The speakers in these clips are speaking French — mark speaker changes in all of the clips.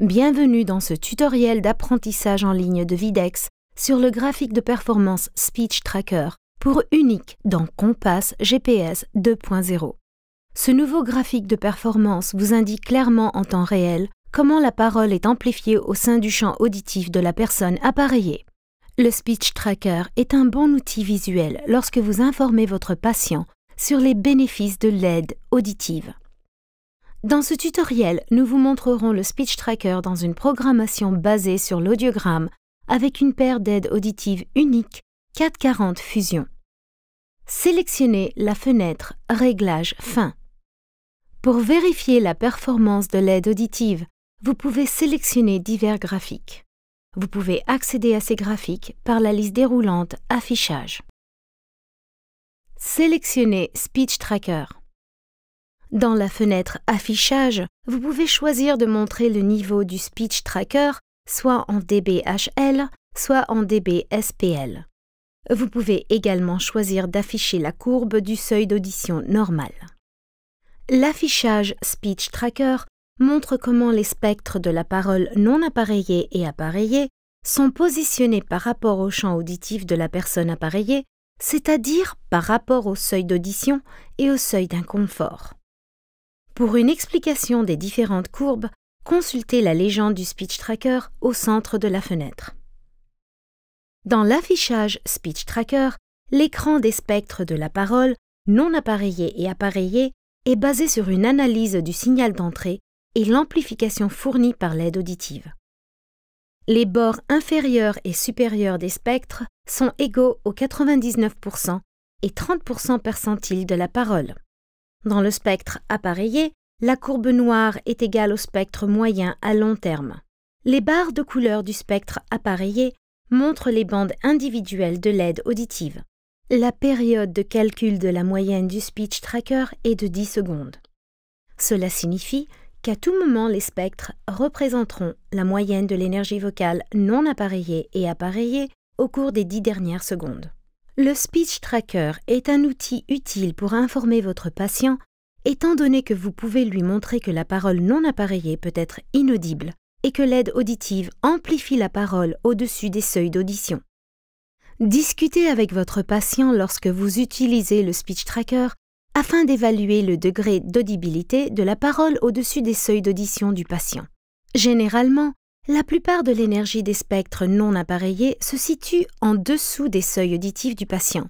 Speaker 1: Bienvenue dans ce tutoriel d'apprentissage en ligne de Videx sur le graphique de performance Speech Tracker pour unique dans Compass GPS 2.0. Ce nouveau graphique de performance vous indique clairement en temps réel comment la parole est amplifiée au sein du champ auditif de la personne appareillée. Le Speech Tracker est un bon outil visuel lorsque vous informez votre patient sur les bénéfices de l'aide auditive. Dans ce tutoriel, nous vous montrerons le Speech Tracker dans une programmation basée sur l'audiogramme avec une paire d'aides auditives unique 440 Fusion. Sélectionnez la fenêtre Réglage fin. Pour vérifier la performance de l'aide auditive, vous pouvez sélectionner divers graphiques. Vous pouvez accéder à ces graphiques par la liste déroulante Affichage. Sélectionnez Speech Tracker. Dans la fenêtre Affichage, vous pouvez choisir de montrer le niveau du speech tracker soit en DBHL, soit en DBSPL. Vous pouvez également choisir d'afficher la courbe du seuil d'audition normal. L'affichage Speech Tracker montre comment les spectres de la parole non appareillée et appareillée sont positionnés par rapport au champ auditif de la personne appareillée, c'est-à-dire par rapport au seuil d'audition et au seuil d'inconfort. Pour une explication des différentes courbes, consultez la légende du speech tracker au centre de la fenêtre. Dans l'affichage speech tracker, l'écran des spectres de la parole, non appareillé et appareillé, est basé sur une analyse du signal d'entrée et l'amplification fournie par l'aide auditive. Les bords inférieurs et supérieurs des spectres sont égaux aux 99% et 30% percentiles de la parole. Dans le spectre appareillé, la courbe noire est égale au spectre moyen à long terme. Les barres de couleur du spectre appareillé montrent les bandes individuelles de l'aide auditive. La période de calcul de la moyenne du speech tracker est de 10 secondes. Cela signifie qu'à tout moment les spectres représenteront la moyenne de l'énergie vocale non appareillée et appareillée au cours des 10 dernières secondes. Le speech tracker est un outil utile pour informer votre patient Étant donné que vous pouvez lui montrer que la parole non appareillée peut être inaudible et que l'aide auditive amplifie la parole au-dessus des seuils d'audition. Discutez avec votre patient lorsque vous utilisez le speech tracker afin d'évaluer le degré d'audibilité de la parole au-dessus des seuils d'audition du patient. Généralement, la plupart de l'énergie des spectres non appareillés se situe en dessous des seuils auditifs du patient,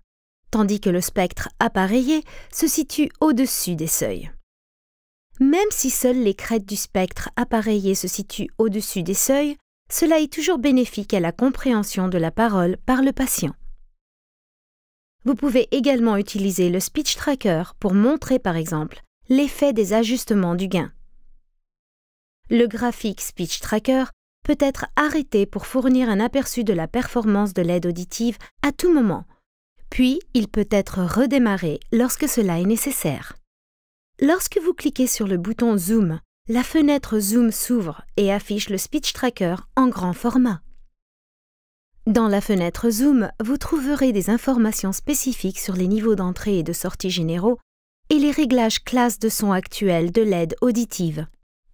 Speaker 1: tandis que le spectre appareillé se situe au-dessus des seuils. Même si seules les crêtes du spectre appareillé se situent au-dessus des seuils, cela est toujours bénéfique à la compréhension de la parole par le patient. Vous pouvez également utiliser le speech tracker pour montrer par exemple l'effet des ajustements du gain. Le graphique speech tracker peut être arrêté pour fournir un aperçu de la performance de l'aide auditive à tout moment puis il peut être redémarré lorsque cela est nécessaire. Lorsque vous cliquez sur le bouton Zoom, la fenêtre Zoom s'ouvre et affiche le Speech Tracker en grand format. Dans la fenêtre Zoom, vous trouverez des informations spécifiques sur les niveaux d'entrée et de sortie généraux et les réglages classe de son actuels de l'aide auditive.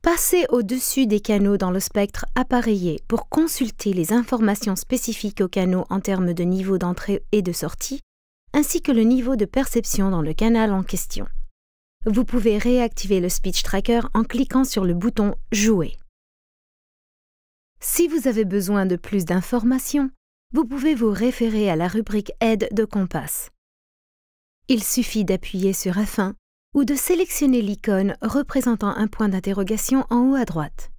Speaker 1: Passez au-dessus des canaux dans le spectre appareillé pour consulter les informations spécifiques aux canaux en termes de niveau d'entrée et de sortie, ainsi que le niveau de perception dans le canal en question. Vous pouvez réactiver le speech tracker en cliquant sur le bouton Jouer. Si vous avez besoin de plus d'informations, vous pouvez vous référer à la rubrique Aide de Compass. Il suffit d'appuyer sur F1 ou de sélectionner l'icône représentant un point d'interrogation en haut à droite.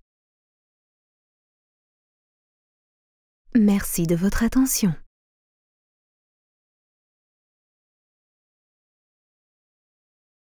Speaker 1: Merci de votre attention.